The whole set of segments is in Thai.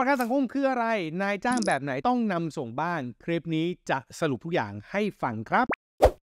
ประกันสังคมคืออะไร นายจ้างแบบไหนต้องนำส่งบ้าน คลิปนี้จะสรุปทุกอย่างให้ฟังครับ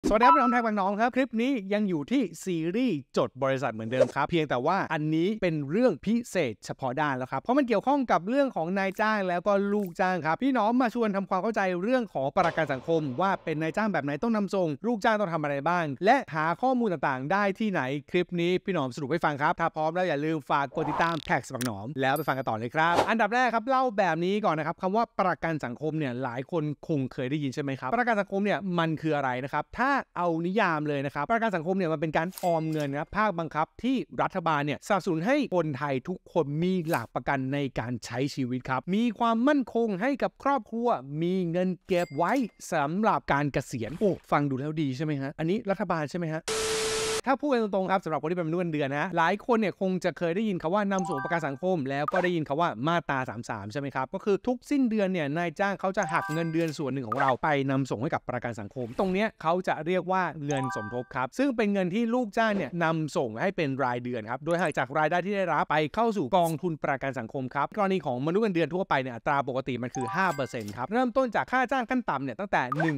สวัสดีครับน้องแทยบางน้องครับคลิปนี้ยังอยู่ที่ซีรีส์จดบริษัทเหมือนเดิมครับ เพียงแต่ว่าอันนี้เป็นเรื่องพิเศษเฉพาะด้านแล้วครับเพราะมันเกี่ยวข้องกับเรื่องของนายจ้างแล้วก็ลูกจ้างครับพี่น้องมาชวนทำความเข้าใจเรื่องของประกันสังคม ว่าเป็นนายจ้างแบบไหนต้องนำส่งลูกจ้างต้องทำอะไรบ้าง และหาข้อมูลต่างๆ ได้ที่ไหนคลิปนี้พี่น้องสรุปให้ฟังครับถ้าพร้อมแล้วอย่าลืมฝากกดติดตามแท็กสบักหนอมแล้วไปฟังกันต่อเลยครับ อันดับแรกครับเล่าแบบนี้ก่อนนะครับคำว่าประกันสังคมเนี่ยหลายคนคงเคยได้ยินใช่ไหมครับประกันสังคมเนี่ยมันคืออะไรนะครับถ้าาเอานิยามเลยนะครับ ประกันสังคมเนี่ยมันเป็นการออมเงินนะภาคบังคับที่รัฐบาลเนี่ยสนับสนุนให้คนไทยทุกคนมีหลักประกันในการใช้ชีวิตครับ มีความมั่นคงให้กับครอบครัว มีเงินเก็บไว้สำหรับการเกษียณโอ้ฟังดูแล้วดีใช่ไหมฮะอันนี้รัฐบาลใช่ไหมฮะถ้าพูดกันตรงๆครับสำหรับคนที่เป็นมนุษย์เงินเดือนนะหลายคนเนี่ยคงจะเคยได้ยินคำว่านำส่งประกันสังคม แล้วก็ได้ยินคำว่ามาตรา3าใช่ไหมครับ ก็คือทุกสิ้นเดือนเนี่ยนายจ้างเขาจะหักเงินเดือนส่วนหนึ่งของเราไปนำส่งให้กับประกันสังคม ตรงนี้เขาจะเรียกว่าเงินสมทบครับซึ่งเป็นเงินที่ลูกจ้างเนี่ยนำส่งให้เป็นรายเดือนครับโดยหักจากรายได้ที่ได้รับไปเข้าสู่กองทุนประกันสังคมครับกรณีของมนุษย์เงินเดือนทั่วไปเนี่ยอัตราปกติมันคือ5%ครับเริ่มต้นจากค่าจ้างขั้นต่ำเนี่ยตั้งแต่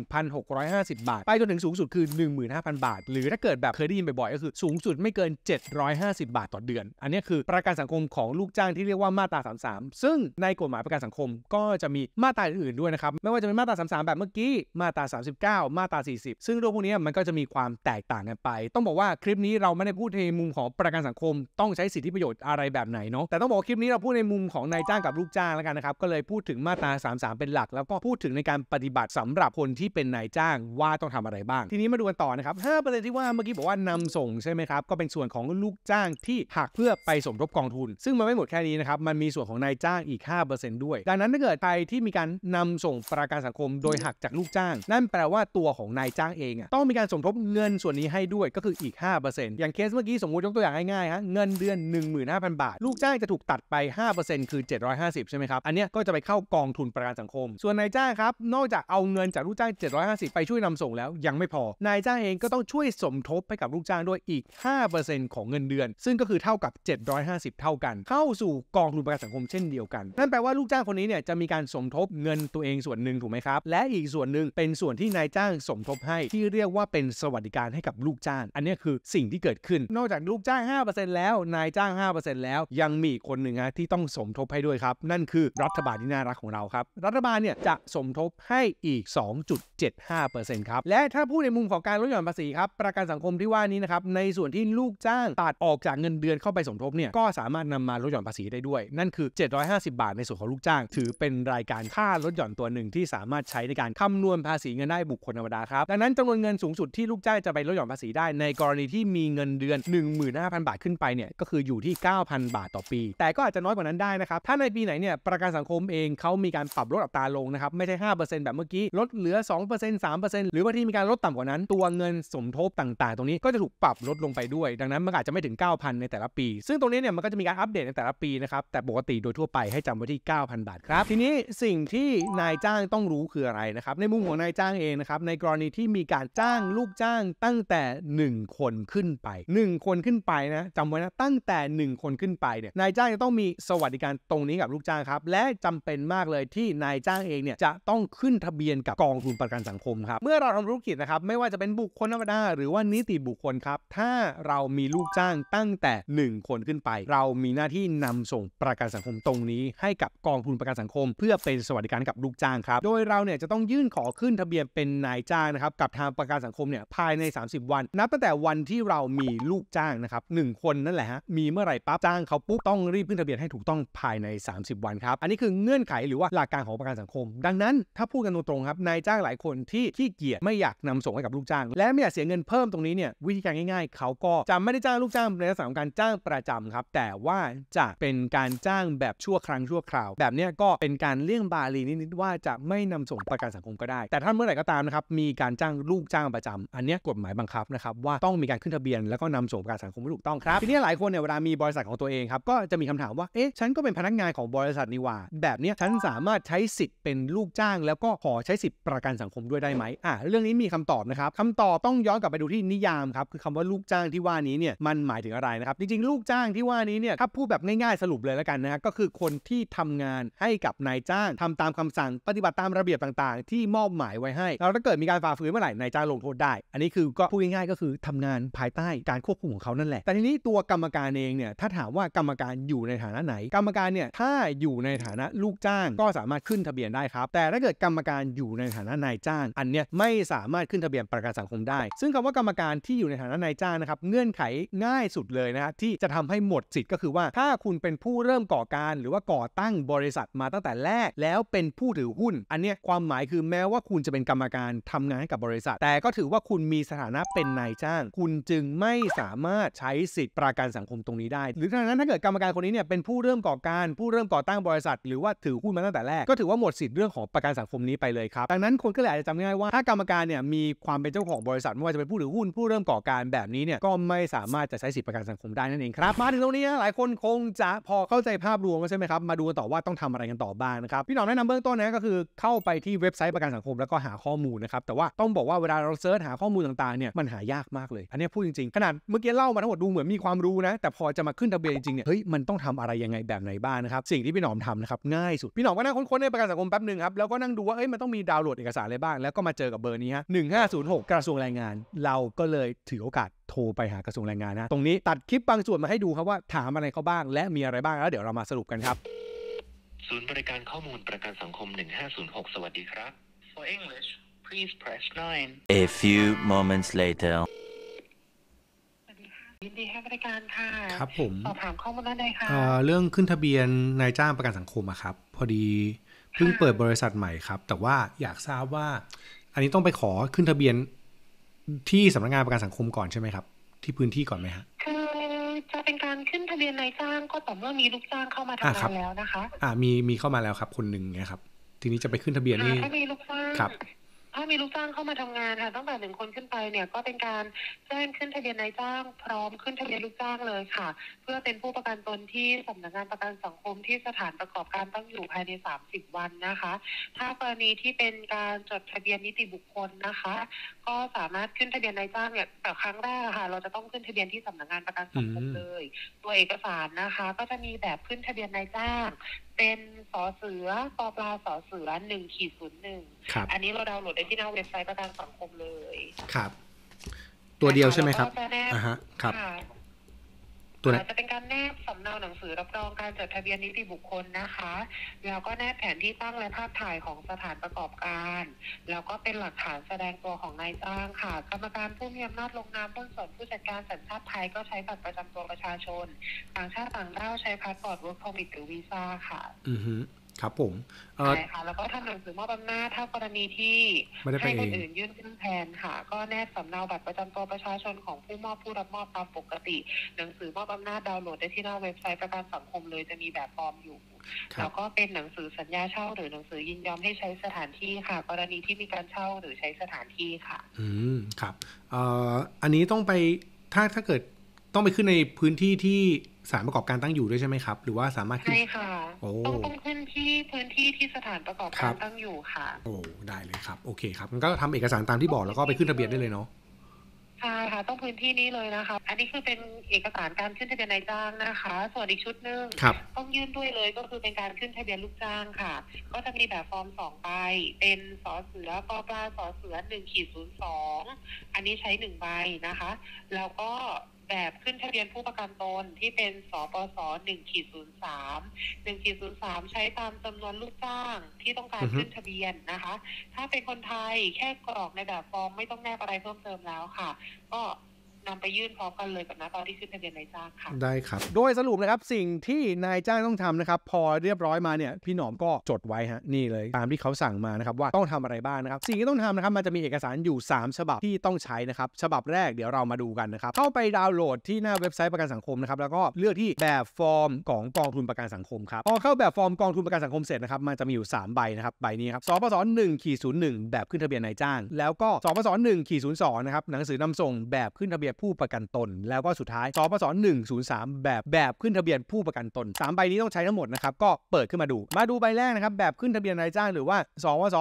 1,650 บาท ไปจนถึงสูงสุดคือ 15,000บาท หรือถ้าเกิดแบบเคยได้ยินบ่อยๆก็คือสูงสุดไม่เกิน 750 บาทต่อเดือน อันนี้คือประกันสังคมของลูกจ้างที่เรียกว่ามาตรา33 ซึ่งในกฎหมายประกันสังคมก็จะมีมาตราอื่นด้วยนะครับ ไม่ว่าจะเป็นมาตรา 33 แบบเมื่อกี้ มาตรา39 มาตรา40 ซึ่งเรื่องพวกนี้มันก็จะมีความแตกต่างกันไป ต้องบอกว่าคลิปนี้เราไม่ได้พูดในมุมของประกันสังคม ต้องใช้สิทธิประโยชน์อะไรแบบไหนเนาะ แต่ต้องบอกคลิปนี้เราพูดในมุมของนายจ้างกับลูกจ้างแล้วกันนะครับ ก็เลยพูดถึงมาตรา 33 เป็นหลัก แล้วก็พูดถึงในการปฏิบัติสำหรับคนที่เป็นนายจ้างว่าต้องทำอะไรบ้าง ทีนี้มาดูกันต่อนะครับ5%ที่ว่าเมื่อกี้บอกว่านำส่งใช่ไหมครับก็เป็นส่วนของลูกจ้างที่หักเพื่อไปสมทบกองทุนซึ่งมันไม่หมดแค่นี้นะครับมันมีส่วนของนายจ้างอีก5%ด้วยดังนั้นถ้าเกิดใครที่มีการนำส่งประกันสังคม โดยหักจากลูกจ้าง นั่นแปลว่าตัวของนายจ้างเองต้องมีการสมทบเงินส่วนนี้ให้ด้วยก็คืออีก5%อย่างเคสเมื่อกี้สมมติยกตัวอย่างง่ายๆฮะเงินเดือน 15,000บาท ลูกจ้างจะถูกตัดไป 5%คือ 750ใช่ไหมครับอันนี้ก็จะไปเข้ากองทุนประกันสังคม ส่วนนายจ้างครับนอกจากเอาเงินจากลูกจ้าง750 ไปช่วยนำส่งแล้ว ยังไม่พอนายจ้างเองก็ต้องช่วยสมทบให้กับลูกจ้างางด้วยอีก 5%ของเงินเดือน ซึ่งก็คือเท่ากับ 750 เท่ากัน เข้าสู่กองทุนประกันสังคมเช่นเดียวกันนั่นแปลว่าลูกจ้างคนนี้เนี่ยจะมีการสมทบเงินตัวเองส่วนหนึ่งถูกไหมครับ และอีกส่วนหนึ่งเป็นส่วนที่นายจ้างสมทบให้ที่เรียกว่าเป็นสวัสดิการให้กับลูกจ้างอันนี้คือสิ่งที่เกิดขึ้นนอกจากลูกจ้าง 5%แล้วนายจ้าง 5%แล้วยังมีคนหนึ่งนะที่ต้องสมทบให้ด้วยครับนั่นคือรัฐบาลที่น่ารักของเราครับ รัฐบาลเนี่ยจะสมทบให้อีก 2.75%ครับและถ้าพูดในมุมของการลดหย่อนภาษีครับประกันสังคมที่ว่านี้นะครับในส่วนที่ลูกจ้างตัดออกจากเงินเดือนเข้าไปสมทบเนี่ยก็สามารถนำมาลดหย่อนภาษีได้ด้วย นั่นคือ 750 บาทในส่วนของลูกจ้าง ถือเป็นรายการค่าลดหย่อนตัวหนึ่งที่สามารถใช้ในการคำนวณภาษีเงินได้บุคคลธรรมดาครับดังนั้นจำนวนเงินสูงสุดที่ลูกจ้าง จะไปลดหย่อนภาษีได้ในกรณีที่มีเงินเดือน15,000บาทขึ้นไปเนี่ยก็คืออยู่ที่ 9,000บาทต่อปี แต่ก็อาจจะน้อยกว่านั้นได้นะครับถ้าในปีไหนเนี่ยประกันสังคมเองเขามีการปรับลดอัตราลงนะครับไม่ใช่5%แบบเมื่อกี้ ลดเหลือ2% 3%หรือบางทีมีการลดต่ำกว่านั้น ตัวเงินสมทบต่างๆ ตรงนี้ก็จะถูกปรับลดลงไปด้วยดังนั้นมันอาจจะไม่ถึง 9,000 ในแต่ละปี ซึ่งตรงนี้เนี่ยมันก็จะมีการอัปเดตในแต่ละปีนะครับแต่ปกติโดยทั่วไปให้จำไว้ที่ 9,000 บาทครับทีนี้สิ่งที่นายจ้างต้องรู้คืออะไรนะครับในมุมของนายจ้างเองนะครับในกรณีที่มีการจ้างลูกจ้างตั้งแต่ 1 คนขึ้นไป 1 คนขึ้นไปนะจำไว้นะตั้งแต่ 1 คนขึ้นไปเนี่ยนายจ้างจะต้องมีสวัสดิการตรงนี้กับลูกจ้างครับและจำเป็นมากเลยที่นายจ้างเองเนี่ยจะต้องขึ้นทะเบียนกับกองทุนประกันสังคมครับ เมื่อเราทำธุรกิจนะครับไม่ว่าจะเป็นบุคคลธรรมดาหรือว่านิติบุคคลครับถ้าเรามีลูกจ้างตั้งแต่ 1 คนขึ้นไป เรามีหน้าที่นำส่งประกันสังคมตรงนี้ ให้กับกองทุนประกันสังคม เพื่อเป็นสวัสดิการกับลูกจ้างครับ โดยเราเนี่ยจะต้องยื่นขอขึ้นทะเบียนเป็นนายจ้างนะครับกับทางประกันสังคมเนี่ยภายใน 30 วัน นับตั้งแต่วันที่เรามีลูกจ้างนะครับหคน นั่นแหละฮะมีเมื่อไหร่ปั๊บจ้างเขาปุ๊บต้องรีบขึ้นทะเบียนให้ถูกต้องภายใน 30 วันครับ อันนี้คือเงื่อนไขหรือว่าหลักการของประกันสังคม ดังนั้นถ้าพูดกันตรงๆครับนายจ้างหลายคนที่ขี้เกียจไม่อยากนำส่งให้กับลูกจ้างและไม่อยากเสียเงินเพิ่มตรงนี้เนี่ยวิธีกาง่ายๆเขาก็จะไม่ได้จ้างลูกจ้างในลักษณะของการจ้างประจำครับแต่ว่าจะเป็นการจ้างแบบชั่วครั้งชั่วคราว แบบนี้ก็เป็นการเลี่ยงบาลีนิด ๆ ว่าจะไม่นำส่งประกันสังคมก็ได้ แต่ถ้าเมื่อไหร่ก็ตามนะครับมีการจ้างลูกจ้างประจำ อันนี้กฎหมายบังคับนะครับว่าต้องมีการขึ้นทะเบียนแล้วก็นำส่งประกันสังคมให้ถูกต้องครับทีนี้หลายคนเนี่ยเวลามีบริษัทของตัวเองครับก็จะมีคำถามว่าเอ๊ะฉันก็เป็นพนักงานของบริษัทนี่ว่าแบบนี้ฉันสามารถใช้สิทธิ์เป็นลูกจ้างแล้วก็ขอใช้สิทธิ์ประกันสังคมด้วยได้ไหมอ่ะเรื่องนี้มีคำตอบนะครับคำตอบต้องย้อนกลับไปดูที่นิยามครับคือคำว่าลูกจ้างที่ว่านี้เนี่ย มันหมายถึงอะไรนะครับ จริง ๆ ลูกจ้างที่ว่านี้เนี่ยถ้าพูดแบบง่ายๆสรุปเลยแล้วกันนะก็คือคนที่ทำงานให้กับนายจ้าง ทำตามคำสั่งปฏิบัติตามระเบียบต่างๆ ที่มอบหมายไว้ให้แล้วถ้าเกิดมีการฝ่าฝืนเมื่อไหร่นายจ้างลงโทษได้ อันนี้คือก็พูดง่ายๆก็คือทำงานภายใต้การควบคุมของเขานั่นแหละแต่ทีนี้ตัวกรรมการเองเนี่ยถ้าถามว่ากรรมการอยู่ในฐานะไหน กรรมการเนี่ยถ้าอยู่ในฐานะลูกจ้างก็สามารถขึ้นทะเบียนได้ครับ แต่ถ้าเกิดกรรมการอยู่ในฐานะนายจ้างอันเนี้ยไม่สามารถขึ้นทะเบียนประกันสังคมได้ ซึ่งคำว่ากรรมการที่อยู่ในฐานะนายจ้างนะครับ เงื่อนไขง่ายสุดเลยนะฮะที่จะทำให้หมดสิทธิ์ ก็คือว่า ถ้าคุณเป็นผู้เริ่มก่อการหรือว่าก่อตั้งบริษัทมาตั้งแต่แรกแล้วเป็นผู้ถือหุ้น อันเนี้ยความหมายคือแม้ว่าคุณจะเป็นกรรมการทำงานให้กับบริษัท แต่ก็ถือว่าคุณมีสถานะเป็นนายจ้าง คุณจึงไม่สามารถใช้สิทธิ์ประกันสังคมตรงนี้ได้หรือดังนั้นถ้าเกิดกรรมการคนนี้เนี่ยเป็นผู้เริ่มก่อการผู้เริ่มก่อตั้งบริษัท หรือว่าถือหุ้นมาตั้งแต่แรกก็ถือว่าหมดสิทธิ์เรื่องของประกันสังคมนี้ไปเลยครับดังนั้นคนก็เลยอาจจะจำง่ายว่าถ้ากรรมการเนี่ยมีความเป็นเจ้าของบริษัทไม่ว่าจะเป็นผู้ถือหุ้นผู้เริ่มก่อการการแบบนี้เนี่ยก็ไม่สามารถจะใช้สิทธิประกันสังคมได้นั่นเองครับมาถึงตรงนี้ หลายคนคงจะพอเข้าใจภาพรวมใช่ไหมครับมาดูต่อว่าต้องทำอะไรกันต่อบ้างนะครับพี่น้องแนะนำเบื้องต้นนะก็คือเข้าไปที่เว็บไซต์ประกันสังคมแล้วก็หาข้อมูลนะครับแต่ว่าต้องบอกว่าเวลาเราเซิร์ชหาข้อมูลต่างๆเนี่ยมันหายากมากเลยอันนี้พูดจริงๆขนาดเมื่อกี้เล่ามาทั้งหมดดูเหมือนมีความรู้นะแต่พอจะมาขึ้นทะเบียนจริงเนี่ยเฮ้ยมันต้องทำอะไรยังไงแบบไหนบ้างนะครับสิ่งที่พี่หนองทำนะครับง่ายสุด พี่หนองก็นั่งค้นๆในประกันสังคมแป๊บนึงครับแล้วก็นั่งดูว่าเอ้ยมันต้องมีดาวน์โหลดเอกสารอะไรบ้างแล้วก็มาเจอกับเบอร์นี้ฮะ1506กระทรวงแรงงาน เราก็เลยถือโโอกาสโทรไปหากระทรวงแรงงานนะ ตรงนี้ตัดคลิปบางส่วนมาให้ดูครับว่า ถามอะไรเขาบ้างและมีอะไรบ้างแล้วเดี๋ยวเรามาสรุปกันครับ ศูนย์บริการข้อมูลประกันสังคม 1506 สวัสดีครับ For English please press 9 A few moments later ยินดีให้บริการค่ะ ครับผมสอบถามข้อมูลได้ไหมค่ะเอ่อเรื่องขึ้นทะเบียนนายจ้างประกันสังคมอะครับพอดีเพิ่งเปิดบริษัทใหม่ครับ แต่ว่าอยากทราบว่า อันนี้ต้องไปขอขึ้นทะเบียนที่สำนักงานประกันสังคมก่อน ใช่ไหมครับที่พื้นที่ก่อนไหมฮะคือจะเป็นการขึ้นทะเบียนนายจ้างก็ต่อเมื่อมีลูกจ้างเข้ามาทำงานแล้วนะคะ อ่ามีมีเข้ามาแล้วครับ คนหนึ่งเนี่ยครับทีนี้จะไปขึ้นทะเบียนนี่ถ้ามีลูกจ้างครับ ถ้ามีลูกจ้างเข้ามาทำงานค่ะตั้งแต่หนึ่งคนขึ้นไปเนี่ยก็เป็นการแจ้งขึ้นทะเบียนนายจ้าง พร้อมขึ้นทะเบียนลูกจ้างเลยค่ะ เพื่อเป็นผู้ประกันตนที่สำนักงานประกันสังคมที่สถานประกอบการต้องอยู่ภายในสสามิบวันนะคะถ้ากรณีที่เป็นการจดทะเบียนนิติบุคคลนะคะก็สามารถขึ้นทะเบียนนายจ้างเนี่ยแต่ครั้งแรกค่ะ เราจะต้องขึ้นทะเบียนที่สำนักงานประกันสังคมเลย ตัวเอกสารนะคะ ก็จะมีแบบขึ้นทะเบียนนายจ้างเป็นสอเสือปอปลาสอเสือหนึ่งขีดศูนย์หนึ่งอันนี้เราดาวน์โหลดได้ที่หน้าเว็บไซต์ประกันสังคมเลย ครับ ตัวเดียวใช่ไหมครับอ่าฮะ ครับัวไหนจะเป็นการแนบสำเนาหนังสือรับรองการจดทะเบียนนิติบุคคลนะคะ แล้วก็แนบแผนที่ตั้งและภาพถ่ายของสถานประกอบการ แล้วก็เป็นหลักฐานแสดงตัวของนายจ้างค่ะกรรมการผู้มีอำนาจลงนามต้นส่วนผู้จัดการสัญชาติไทย ก็ใช้บัตรประจำตัวประชาชน ต่างชาติต่างด้าวใช้พาสปอร์ตวิร์กอมิหรือวีซ่าค่ะ อือฮึครับผมใช่ค่ะแล้วก็ทำหนังสือมอบอำนาจถ้ากรณีที่ให้คนอื่นยื่นขึ้นแทนค่ะ ก็แนบสำเนาบัตรประจำตัวประชาชนของผู้มอบผู้รับมอบตามปกติ หนังสือมอบอำนาจดาวน์โหลดได้ที่หน้าเว็บไซต์ประกันสังคมเลยจะมีแบบฟอร์มอยู่แล้วก็เป็นหนังสือสัญญาเช่า หรือหนังสือยินยอมให้ใช้สถานที่ ค่ะกรณีที่มีการเช่าหรือใช้สถานที่ค่ะ อืมครับเอ่ออันนี้ต้องไปถ้าถ้าเกิดต้องไปขึ้นในพื้นที่ที่สถานประกอบการตั้งอยู่ด้วยใช่ไหมครับ หรือว่าสามารถใช่ค่ะต้องต้องขึ้นที่พื้นที่ที่สถานประกอบการตั้งอยู่ค่ะ โอ้ได้เลยครับ โอเคครับมันก็ทำเอกสารตามที่บอกแล้วก็ไปขึ้นทะเบียนได้เลยเนาะค่ะค่ะ ต้องพื้นที่นี้เลยนะคะ อันนี้คือเป็นเอกสารการขึ้นทะเบียนนายจ้างนะคะส่วนอีกชุดหนึ่งต้องยื่นด้วยเลยก็คือเป็นการขึ้นทะเบียนลูกจ้างค่ะ ก็จะมีแบบฟอร์มสองใบ เป็นสอเสือปอปลาสอเสือหนึ่งขีดศูนย์สอง อันนี้ใช้หนึ่งใบนะคะ แล้วก็แบบขึ้นทะเบียนผู้ประกันตนที่เป็นสปสหนึ่งขีดศูนย์สามหนึ่งขีดศูนย์สามใช้ตามจำนวนลูกจ้างที่ต้องการขึ้นทะเบียนนะคะ ถ้าเป็นคนไทยแค่กรอกในแบบฟอร์มไม่ต้องแนบอะไรเพิ่มเติมแล้วค่ะก็นำไปยื่นพร้อมกันเลยกับนะตอนที่ขึ้นทะเบียนนายจ้างค่ะได้ครับโดยสรุปนะครับสิ่งที่นายจ้างต้องทำนะครับพอเรียบร้อยมาเนี่ยพี่หนอมก็จดไว้ฮะนี่เลย ตามที่เขาสั่งมานะครับว่าต้องทำอะไรบ้างนะครับ สิ่งที่ต้องทำนะครับมันจะมีเอกสารอยู่ 3 ฉบับที่ต้องใช้นะครับฉบับแรกเดี๋ยวเรามาดูกันนะครับเข้าไปดาวน์โหลดที่หน้าเว็บไซต์ประกันสังคมนะครับแล้วก็เลือกที่แบบฟอร์มของกองทุนประกันสังคมครับพอเข้าแบบฟอร์มกองทุนประกันสังคมเสร็จนะครับมันจะมีอยู่ 3 ใบนะครับใบนี้ครับสปสหนึ่งขีดศูนย์หนึ่งแบบขึ้นทะเบียนนายจ้างแล้วก็สปสหนึ่งขีดศูนย์สองนะครับหนังสือนำส่งแบบขึ้นทะเบียนผู้ประกันตน แล้วก็สุดท้ายสปสสามแบบแบบขึ้นทะเบียนผู้ประกันตน3ใบนี้ต้องใช้ทั้งหมดนะครับก็เปิดขึ้นมาดู มาดูใบแรกนะครับแบบขึ้นทะเบียนนายจ้างหรือว่าสปส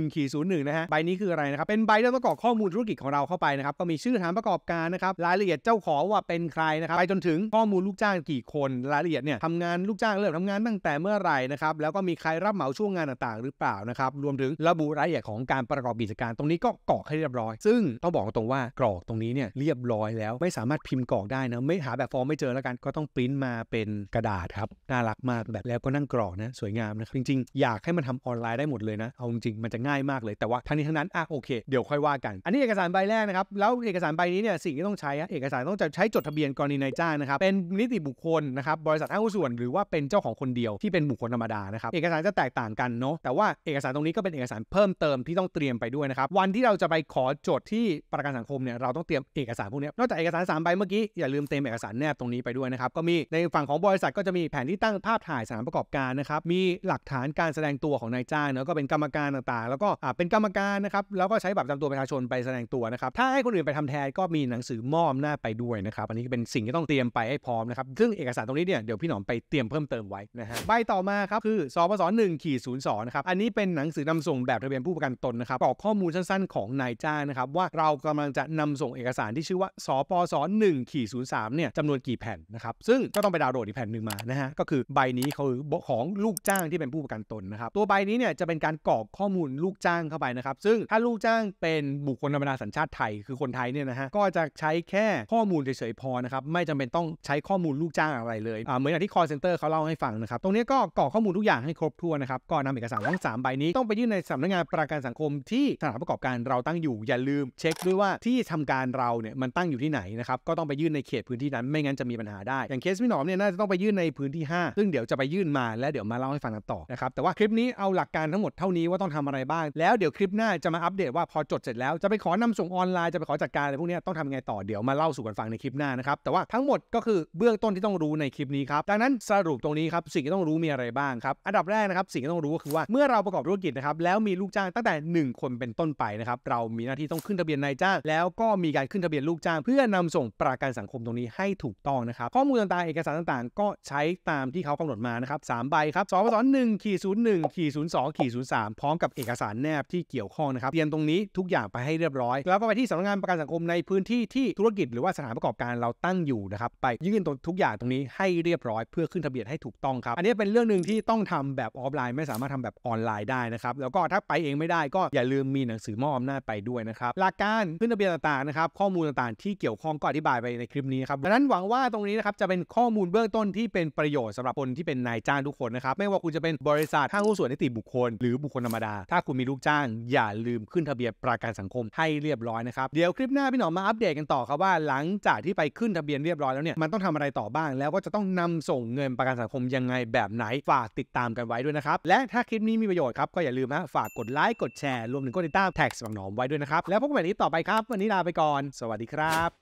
งขีศูนย์หนนึ่งะฮะใบนี้คืออะไรนะครับ เป็นใบที่ต้องกรอกข้อมูลธุรกิจของเราเข้าไปนะครับก็มีชื่อฐานประกอบการนะครับรายละเอียดเจ้าของว่าเป็นใครนะครับ ไปจนถึงข้อมูลลูกจ้างกี่คนรายละเอียดเนี่ยทำงานลูกจ้างเริ่มทำงานตั้งแต่เมื่อไหร่นะครับแล้วก็มีใครรับเหมาช่วงงานต่างๆ หรือเปล่านะครับรวมถึงระบุรายละเอียดของการประกอบกิจการตรงนี้ก็กรอกให้เรียบร้อย ซึ่งต้องบอกตรงว่ากรอกตรงนี้เนี่ยเรียบร้อย้อยแล้วไม่สามารถพิมพ์กรอกได้นะไม่หาแบบฟอร์มไม่เจอแล้วกัน ก็ต้องปริ้นมาเป็นกระดาษครับน่ารักมากแบบแล้วก็นั่งกรอกนะสวยงามนะครับจริงๆ อยากให้มันทำออนไลน์ได้หมดเลยนะเอาจริงมันจะง่ายมากเลยแต่ว่าทั้งนี้ทั้งนั้นอ่ะโอเค เดี๋ยวค่อยว่ากัน อันนี้เอกสารใบแรกนะครับแล้วเอกสารใบนี้เนี่ยสิ่งที่ต้องใช้เอกสารต้องจะใช้จดทะเบียนกรณีนายจ้างนะครับเป็นนิติบุคคลนะครับบริษัทห้าง้ส่วนหรือว่าเป็นเจ้าของคนเดียวที่เป็นบุคคลธรรมดานะครับเอกสารจะแตกต่างกันเนาะแต่ว่าเอกสารตรงนี้ก็เป็นเอกสารเพิ่มเติมที่ต้องเตรียมไปด้วยนะครับวันที่เราจะไปขอจดที่ประกันสังคมเนี่ยเราต้องเตรียมเอกสารพวกนี้นอกจากเอกสาร3ใบเมื่อกี้ อย่าลืมเต็มเอกสารแนบตรงนี้ไปด้วยนะครับก็มีในฝั่งของบริษัทก็จะมีแผนที่ตั้งภาพถ่ายสถานประกอบการนะครับมีหลักฐานการแสดงตัวของนายจ้างเนาะก็เป็นกรรมการต่างๆแล้วก็เป็นกรรมการนะครับแล้วก็ใช้แบบจำตัวประชาชนไปแสดงตัวนะครับถ้าให้คนอื่นไปทำแทนก็มีหนังสือมอบหน้าไปด้วยนะครับอันนี้เป็นสิ่งที่ต้องเตรียมไปให้พร้อมนะครับซึ่งเอกสารตรงนี้เนี่ยเดี๋ยวพี่หนอมไปเตรียมเพิ่มเติมไว้นะฮะใบต่อมาครับคือสปสหนึ่งขีดศูนย์สองนะครับอันนี้เป็นหนังสือนำส่งแบบทะเบียนผู้ประกันตนนะครับกรอกข้อมูลสั้นๆของนายจ้างนะครับว่าเรากำลังจะนำส่งเอกสารที่ชื่อว่าสปสหนึ่งขีดศูนย์สามเนี่ยจำนวนกี่แผ่นนะครับซึ่งก็ต้องไปดาวน์โหลดอีกแผ่นหนึ่งมานะฮะก็คือใบนี้เขาของลูกจ้างที่เป็นผู้ประกันตนนะครับตัวใบนี้เนี่ยจะเป็นการกรอกข้อมูลลูกจ้างเข้าไปนะครับซึ่งถ้าลูกจ้างเป็นบุคคลธรรมดาสัญชาติไทยคือคนไทยเนี่ยนะฮะก็จะใช้แค่ข้อมูลเฉยๆพอนะครับไม่จำเป็นต้องใช้ข้อมูลลูกจ้างอะไรเลยอ่าเหมือนอย่างที่ call c e n t e เขาเล่าให้ฟังนะครับตรงนี้ก็กรอกข้อมูลทุกอย่างให้ครบถ้วนนะครับก็นำเอกสารทั้งสามใบนี้ต้องไปยื่นในสำนักงานประกันสังคมที่สถานประกอบการเราตั้งอยู่อย่าลืม เช็คด้วยว่าที่ทำการเราเนี่ยมันตัั้งอยู่ที่ไหนนะครับก็ต้องไปยื่นในเขตพื้นที่นั้นไม่งั้นจะมีปัญหาได้ อย่างเคสพี่หนอมเนี่ยน่าจะต้องไปยื่นในพื้นที่5ซึ่งเดี๋ยวจะไปยื่นมาและเดี๋ยวมาเล่าให้ฟังกันต่อนะครับแต่ว่าคลิปนี้เอาหลักการทั้งหมดเท่านี้ว่าต้องทำอะไรบ้างแล้วเดี๋ยวคลิปหน้าจะมาอัปเดตว่าพอจดเสร็จแล้วจะไปขอนำส่งออนไลน์จะไปขอจัดการอะไรพวกนี้ต้องทำยังไงต่อเดี๋ยวมาเล่าสู่กันฟังในคลิปหน้านะครับ แต่ว่าทั้งหมดก็คือเบื้องต้นที่ต้องรู้ในคลิปนี้ครับดังนั้นสรุปตรงนี้ครับสิ่งที่ต้องรู้มีอะไรบ้างครับอันดับแรกนะครับสิ่งที่ต้องรู้ก็คือว่า เมื่อเราประกอบธุรกิจนะครับแล้วมีลูกจ้างตั้งแต่ 1 คนเป็นต้นไปนะครับเรามีหน้าที่ต้องขึ้นทะเบียนนายจ้างแล้วก็มีการขึ้นทะเบียนลูกจ้ารเพื่อนำส่งประกันสังคมตรงนี้ให้ถูกต้องนะครับข้อมูลต่างๆเอกสารต่างๆ ก็ใช้ตามที่เขากำหนดมานะครับสามใบครับสองสองหนึ่งขีดศูนย์หนึ่งขีดศูนย์สองขีดศูนย์สามพร้อมกับเอกสารแนบที่เกี่ยวข้องนะครับเตรียมตรงนี้ทุกอย่างไปให้เรียบร้อย แล้วก็ไปที่สำนักงานประกันสังคมในพื้นที่ที่ธุรกิจหรือว่าสถานประกอบการเราตั้งอยู่นะครับไปยื่นตรงทุกอย่างตรงนี้ให้เรียบร้อยเพื่อขึ้นทะเบียนให้ถูกต้องครับอันนี้เป็นเรื่องหนึ่งที่ต้องทำแบบออฟไลน์ ไม่สามารถทำแบบออนไลน์ได้นะครับแล้วก็ถ้าไปเองไม่ได้ก็อย่าลืมมีหนังสือมอบอำนาจไปด้วยนะครับหลักการขึ้นทะเบียนต่างๆนะครับ ข้อมูลต่างๆที่เกี่ยวข้องก็อธิบายไปในคลิปนี้ครับดังนั้นหวังว่าตรงนี้นะครับจะเป็นข้อมูลเบื้องต้น ที่เป็นประโยชน์สำหรับคนที่เป็นนายจ้างทุกคนนะครับไม่ว่าคุณจะเป็นบริษัทห้างหุ้นส่วนนิติบุคคล หรือบุคคลธรรมดาถ้าคุณมีลูกจ้าง อย่าลืมขึ้นทะเบียนประกันสังคมให้เรียบร้อยนะครับเดี๋ยวคลิปหน้าพี่หนอมมาอัปเดตกันต่อครับว่าหลังจากที่ไปขึ้นทะเบียนเรียบร้อยแล้วเนี่ยมันต้องทำอะไรต่อบ้าง แล้วก็จะต้องนำส่งเงินประกันสังคมยังไงแบบไหนฝากติดตามกันไว้ด้วยนะครับและถ้าคลิปนี้มีประโยชน์ครับก็อย่าลืมนะฝากกดไลค์กดแชร์รวมถึงกดติดตามแท็กสังหนอมไว้ด้วยนะครับแล้วพบกันใหม่นี้ต่อไปครับ วันนี้ลาไปก่อนสวัสดีครับครับ